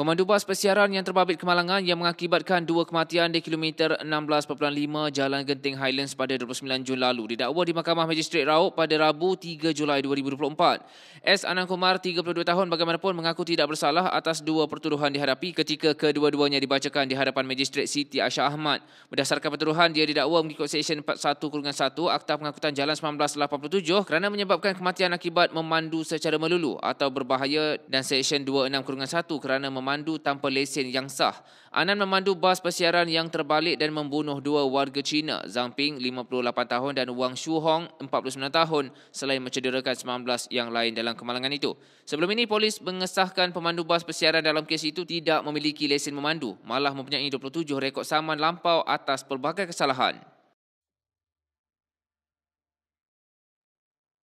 Pemandu bas persiaran yang terbabit kemalangan yang mengakibatkan dua kematian di kilometer 16.5 Jalan Genting Highlands pada 29 Jun lalu didakwa di Mahkamah Magistrate Rauk pada Rabu 3 Julai 2024. S. Anang Kumar, 32 tahun bagaimanapun mengaku tidak bersalah atas dua pertuduhan dihadapi ketika kedua-duanya dibacakan di hadapan Magistrate Siti Aisyah Ahmad. Berdasarkan pertuduhan, dia didakwa mengikut Seksyen 41-1 Akta Pengangkutan Jalan 1987 kerana menyebabkan kematian akibat memandu secara melulu atau berbahaya dan Seksyen 26-1 kerana memandu memandu tanpa lesen yang sah. Anan memandu bas persiaran yang terbalik dan membunuh dua warga China, Zhang Ping, 58 tahun dan Wang Shuhong, 49 tahun, selain mencederakan 19 yang lain dalam kemalangan itu. Sebelum ini, polis mengesahkan pemandu bas persiaran dalam kes itu tidak memiliki lesen memandu, malah mempunyai 27 rekod saman lampau atas pelbagai kesalahan.